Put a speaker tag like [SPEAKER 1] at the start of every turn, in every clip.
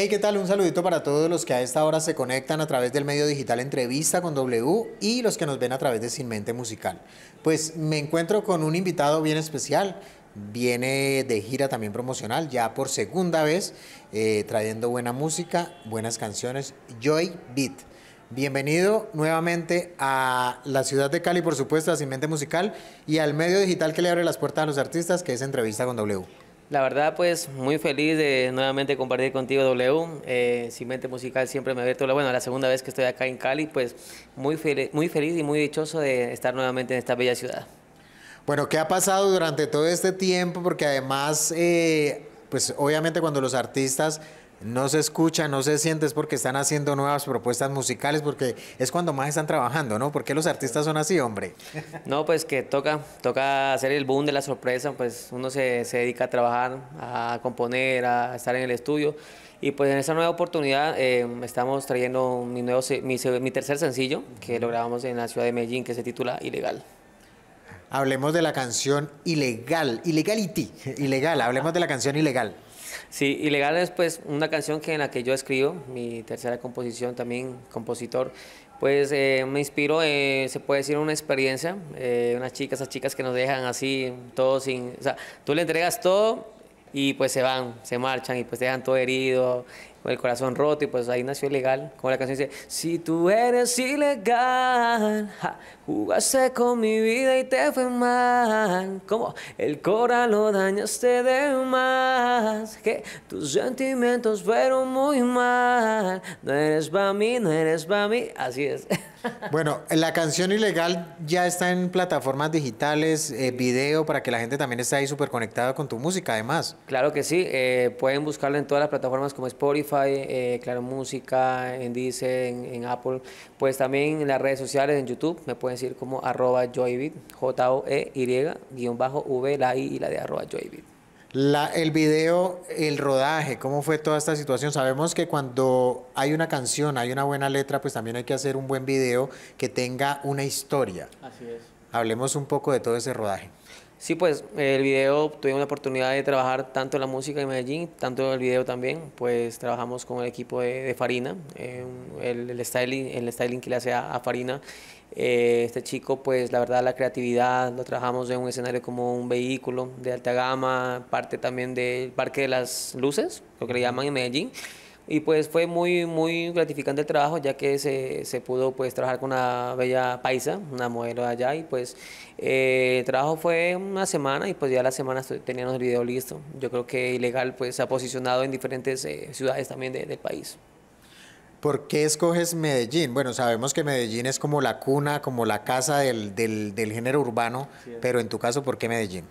[SPEAKER 1] Hey, ¿qué tal? Un saludito para todos los que a esta hora se conectan a través del medio digital Entrevista con W y los que nos ven a través de Sin Mente Musical. Pues me encuentro con un invitado bien especial. Viene de gira también promocional, ya por segunda vez, eh, trayendo buena música, buenas canciones. Joy Beat. Bienvenido nuevamente a la ciudad de Cali, por supuesto, a Sin Mente Musical y al medio digital que le abre las puertas a los artistas, que es Entrevista con W.
[SPEAKER 2] La verdad, pues muy feliz de nuevamente compartir contigo W. Eh, musical siempre me ha abierto. Bueno, la segunda vez que estoy acá en Cali, pues muy, muy feliz y muy dichoso de estar nuevamente en esta bella ciudad.
[SPEAKER 1] Bueno, ¿qué ha pasado durante todo este tiempo? Porque además, eh, pues obviamente cuando los artistas no se escucha, no se siente, es porque están haciendo nuevas propuestas musicales, porque es cuando más están trabajando, ¿no? ¿Por qué los artistas son así, hombre? No, pues que toca, toca hacer el boom de la
[SPEAKER 2] sorpresa, pues uno se, dedica a trabajar, a componer, a estar en el estudio. Y pues en esta nueva oportunidad eh, estamos trayendo mi, nuevo, mi, tercer sencillo, que lo
[SPEAKER 1] grabamos en la ciudad de Medellín, que se titula Ilegal. Hablemos de la canción Ilegal, Illegality, Ilegal, hablemos de la canción Ilegal. Sí, Ilegal es pues una canción
[SPEAKER 2] que en la que yo escribo, mi tercera composición también, compositor, pues eh, me inspiro eh, se puede decir, una experiencia, eh, unas chicas, esas chicas que nos dejan así, todo sin, o sea, tú le entregas todo y pues se van, se marchan y pues te dejan todo herido, con el corazón roto y pues ahí nació ilegal. Como la canción dice, si tú eres ilegal, ja, con mi vida y te fue mal, como el coral lo dañaste de más, que tus sentimientos fueron
[SPEAKER 1] muy mal, no eres
[SPEAKER 2] para mí, no eres para mí, así es.
[SPEAKER 1] Bueno, la canción ilegal ya está en plataformas digitales, eh, video, para que la gente también esté ahí súper conectada con tu música, además. Claro que sí, eh, pueden buscarla en todas las plataformas como
[SPEAKER 2] Spotify, eh, Claro Música, en dice en, Apple, pues también en las redes sociales, en YouTube, me pueden decir como arroba J-O-E-Y, e guión bajo V, la
[SPEAKER 1] I y la de arroba joybit. La, el video, el rodaje, ¿cómo fue toda esta situación? Sabemos que cuando hay una canción, hay una buena letra, pues también hay que hacer un buen video que tenga una historia. Así es. Hablemos un poco de todo ese rodaje. Sí, pues
[SPEAKER 2] el video tuve una oportunidad de trabajar tanto la música en Medellín, tanto el video también. Pues trabajamos con el equipo de, Farina, eh, el, el, styling, el styling que le hace a, Farina. Eh, este chico, pues la verdad, la creatividad, lo trabajamos en un escenario como un vehículo de alta gama, parte también del Parque de las Luces, lo que le llaman en Medellín y pues fue muy, muy gratificante el trabajo ya que se, pudo pues trabajar con una bella paisa, una modelo de allá y pues eh, el trabajo fue una semana y pues ya la semana teníamos el video listo. Yo creo que Ilegal pues se ha posicionado en diferentes eh, ciudades también del país.
[SPEAKER 1] ¿Por qué escoges Medellín? Bueno, sabemos que Medellín es como la cuna, como la casa del, del, género urbano, pero en tu caso, ¿por qué Medellín?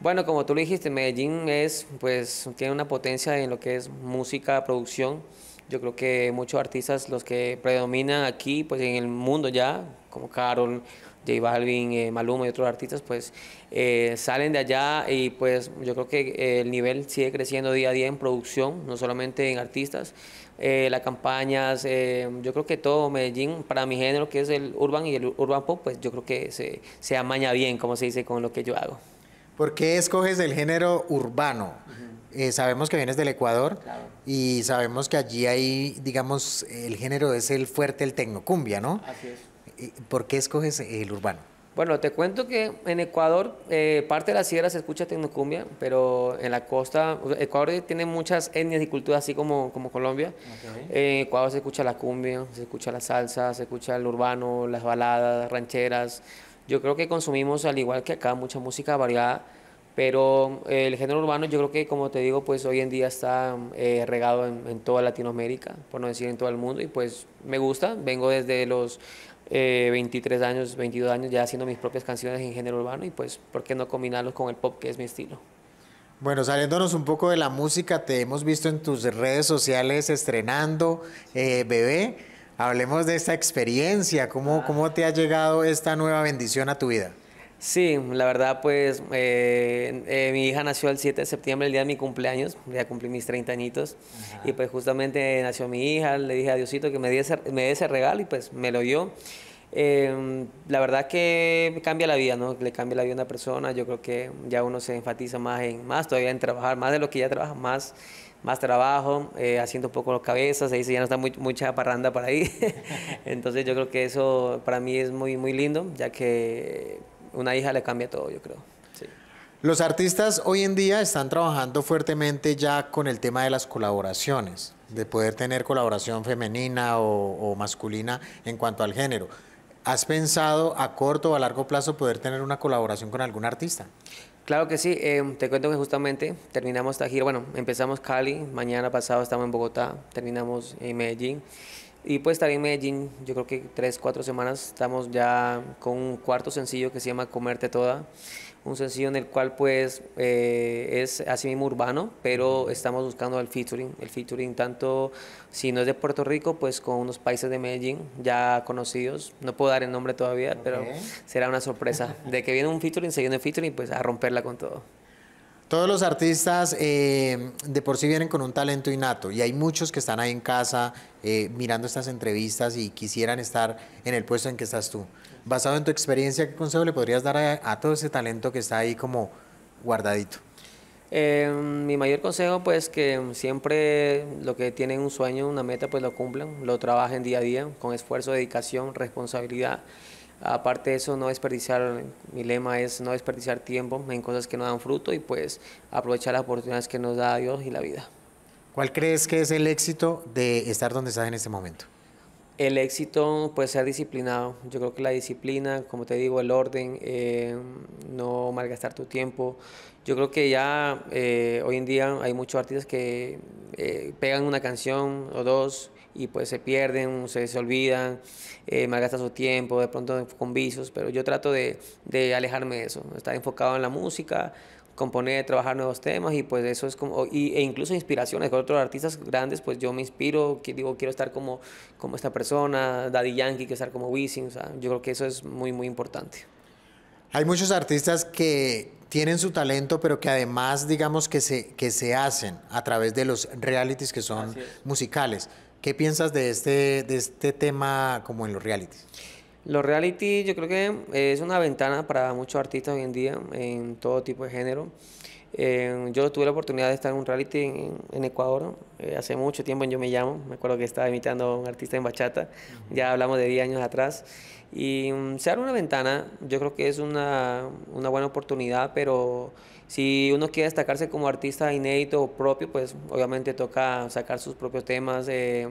[SPEAKER 2] Bueno, como tú lo dijiste, Medellín es, pues, tiene una potencia en lo que es música, producción. Yo creo que muchos artistas, los que predominan aquí, pues en el mundo ya, como Carol, J Balvin, eh, Maluma y otros artistas, pues eh, salen de allá y pues yo creo que eh, el nivel sigue creciendo día a día en producción, no solamente en artistas, las campañas, yo creo que todo Medellín, para mi género que es el urban y el urban pop, pues yo creo que se amaña bien, como se dice, con lo que yo hago.
[SPEAKER 1] ¿Por qué escoges el género urbano? Eh, sabemos que vienes del Ecuador y sabemos que allí hay, digamos, el género es el fuerte, el tecnocumbia, ¿no? Así es. Eh, ¿Por qué escoges el urbano? Bueno, te cuento que en Ecuador, eh, parte de la sierra
[SPEAKER 2] se escucha tecnocumbia, pero en la costa, Ecuador tiene muchas etnias y culturas, así como, como Colombia. en Ecuador se escucha la cumbia, se escucha la salsa, se escucha el urbano, las baladas, rancheras. Yo creo que consumimos, al igual que acá, mucha música variada, pero eh, el género urbano yo creo que, como te digo, pues hoy en día está eh, regado en, toda Latinoamérica, por no decir en todo el mundo, y pues me gusta, vengo desde los 23 eh, años, 22 años ya haciendo mis propias canciones en género urbano, y pues, ¿por qué no combinarlos con el pop,
[SPEAKER 1] que es mi estilo? Bueno, saliéndonos un poco de la música, te hemos visto en tus redes sociales estrenando Bebé. Hablemos de esta experiencia, ¿cómo, ah. cómo te ha llegado esta nueva bendición a tu vida? Sí, la verdad, pues eh,
[SPEAKER 2] eh, mi hija nació el 7 de septiembre, el día de mi cumpleaños, ya cumplí mis 30 añitos, y pues justamente nació mi hija, le dije a Diosito que me me dé ese regalo y pues me lo dio. Em, la verdad que cambia la vida, ¿no? Le cambia la vida a una persona. Yo creo que ya uno se enfatiza más en más todavía en trabajar, más de lo que ya trabaja, más, más trabajo, eh, haciendo un poco los cabezas, ahí ya no está mucha parranda para ahí. Entonces yo creo que eso para mí es muy, muy lindo, ya que una hija le cambia todo, yo creo.
[SPEAKER 1] Los artistas hoy en día están trabajando fuertemente ya con el tema de las colaboraciones, de poder tener colaboración femenina o masculina en cuanto al género. ¿Has pensado a corto o a largo plazo poder tener una colaboración con algún artista? Claro
[SPEAKER 2] que sí, eh, te cuento que justamente terminamos esta gira, bueno, empezamos Cali, mañana pasado estamos en Bogotá, terminamos en Medellín y pues también Medellín, yo creo que tres, cuatro semanas estamos ya con un cuarto sencillo que se llama Comerte Toda, un sencillo en el cual pues eh, es así mismo urbano, pero estamos buscando el featuring, el featuring tanto si no es de Puerto Rico, pues con unos países de Medellín ya conocidos, no puedo dar el nombre todavía, pero será una sorpresa. De que viene un featuring, se de featuring, pues a romperla con todo.
[SPEAKER 1] Todos los artistas eh, de por sí vienen con un talento innato y hay muchos que están ahí en casa eh, mirando estas entrevistas y quisieran estar en el puesto en que estás tú. Basado en tu experiencia, ¿qué consejo le podrías dar a, todo ese talento que está ahí como guardadito?
[SPEAKER 2] Em, mi mayor consejo, pues que siempre lo que tienen un sueño, una meta, pues lo cumplan, lo trabajen día a día con esfuerzo, dedicación, responsabilidad Aparte de eso, no desperdiciar, mi lema es no desperdiciar tiempo en cosas que no dan fruto y pues aprovechar las oportunidades que nos da Dios y la vida.
[SPEAKER 1] ¿Cuál crees que es el éxito de estar donde estás en este momento?
[SPEAKER 2] El éxito, puede ser disciplinado. Yo creo que la disciplina, como te digo, el orden, eh, no malgastar tu tiempo. Yo creo que ya eh, hoy en día hay muchos artistas que eh, pegan una canción o dos y pues se pierden, se, se olvidan, eh, malgastan su tiempo, de pronto con vicios, pero yo trato de, alejarme de eso, estar enfocado en la música, componer, trabajar nuevos temas y pues eso es como, e incluso inspiraciones, con otros artistas grandes pues yo me inspiro, que digo quiero estar como, como esta persona, Daddy Yankee, quiero estar como Wisin, o sea,
[SPEAKER 1] yo creo que eso es muy muy importante. Hay muchos artistas que tienen su talento, pero que además digamos que se, que se hacen a través de los realities que son musicales. ¿Qué piensas de este, de este tema como en los realities?
[SPEAKER 2] Los reality yo creo que es una ventana para muchos artistas hoy en día en todo tipo de género. Eh, yo tuve la oportunidad de estar en un reality en, Ecuador eh, hace mucho tiempo en Yo Me Llamo. Me acuerdo que estaba imitando a un artista en bachata, ya hablamos de 10 años atrás. Y mm, se abre una ventana, yo creo que es una, una, buena oportunidad, pero si uno quiere destacarse como artista inédito o propio, pues obviamente toca sacar sus propios temas. Eh,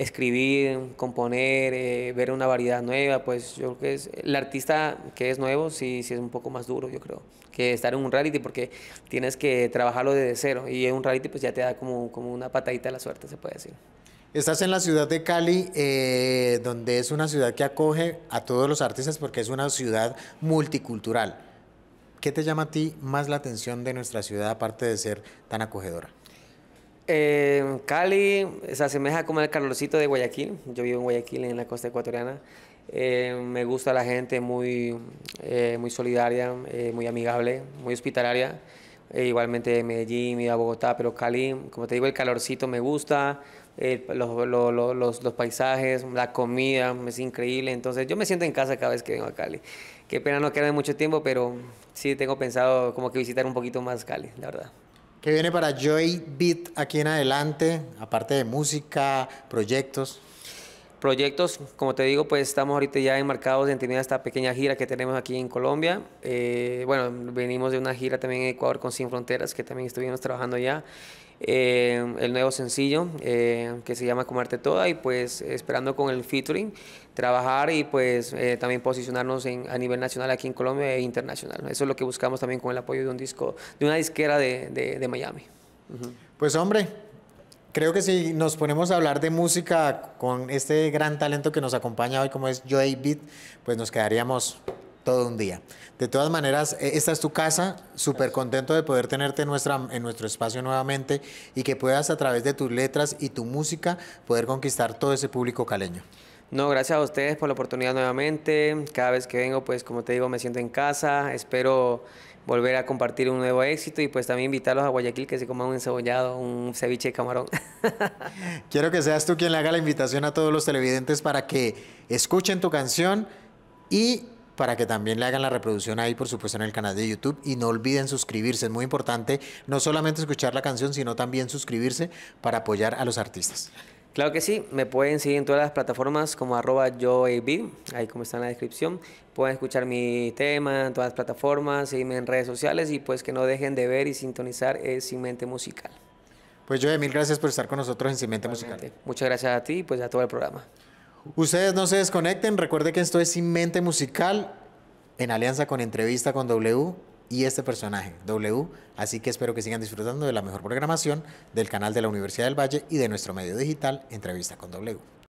[SPEAKER 2] escribir, componer, eh, ver una variedad nueva, pues yo creo que es, el artista que es nuevo sí, sí es un poco más duro, yo creo, que estar en un reality porque tienes que trabajarlo desde cero y en un reality pues ya te da como, como una patadita a la suerte,
[SPEAKER 1] se puede decir. Estás en la ciudad de Cali, eh, donde es una ciudad que acoge a todos los artistas porque es una ciudad multicultural. ¿Qué te llama a ti más la atención de nuestra ciudad aparte de ser tan acogedora? Cali
[SPEAKER 2] se asemeja como el calorcito de Guayaquil. Yo vivo en Guayaquil, en la costa ecuatoriana. Eh, me gusta la gente muy, eh, muy solidaria, eh, muy amigable, muy hospitalaria. igualmente Medellín, Bogotá, pero Cali, como te digo, el calorcito me gusta, los, los, paisajes, la comida, es increíble. Entonces yo me siento en casa cada vez que vengo a Cali. Qué pena no quedarme mucho tiempo, pero sí tengo pensado como que visitar un poquito más Cali, la verdad
[SPEAKER 1] que viene para Joy Beat aquí en adelante, aparte de música, proyectos?
[SPEAKER 2] Proyectos, como te digo, pues estamos ahorita ya enmarcados en tener esta pequeña gira que tenemos aquí en Colombia. Eh, bueno, venimos de una gira también en Ecuador con Sin Fronteras, que también estuvimos trabajando ya. Eh, el nuevo sencillo eh, que se llama Comerte Toda y pues esperando con el featuring trabajar y pues también posicionarnos en, a nivel nacional aquí en Colombia e internacional. Eso es lo que buscamos también con el apoyo de un
[SPEAKER 1] disco, de una disquera de, de, Miami. Pues hombre, Creo que si nos ponemos a hablar de música con este gran talento que nos acompaña hoy, como es Joey Beat, pues nos quedaríamos todo un día. De todas maneras, e, esta es tu casa, súper contento de poder tenerte en, nuestra, en nuestro espacio nuevamente y que puedas a través de tus letras y tu música poder conquistar todo ese público caleño.
[SPEAKER 2] No, gracias a ustedes por la oportunidad nuevamente. Cada vez que vengo, pues como te digo, me siento en casa. Espero volver a compartir un nuevo éxito y pues también invitarlos a Guayaquil que se coman un cebollado, un ceviche de camarón.
[SPEAKER 1] Quiero que seas tú quien le haga la invitación a todos los televidentes para que escuchen tu canción y para que también le hagan la reproducción ahí, por supuesto, en el canal de YouTube. Y no olviden suscribirse, es muy importante no solamente escuchar la canción, sino también suscribirse para apoyar a los artistas.
[SPEAKER 2] Claro que sí, me pueden seguir en todas las plataformas como arroba yoab, ahí como está en la descripción. Pueden escuchar mi tema en todas las plataformas, seguirme en redes sociales y pues que no dejen de ver y sintonizar es Sin Mente Musical.
[SPEAKER 1] Pues yo, mil gracias por estar con nosotros en Sin Mente Musical. Muchas gracias a ti y pues a todo el programa. Ustedes no se desconecten, recuerde que esto es Sin Mente Musical en alianza con Entrevista con W y este personaje, W. Así que espero que sigan disfrutando de la mejor programación del canal de la Universidad del Valle y de nuestro medio digital, Entrevista con W.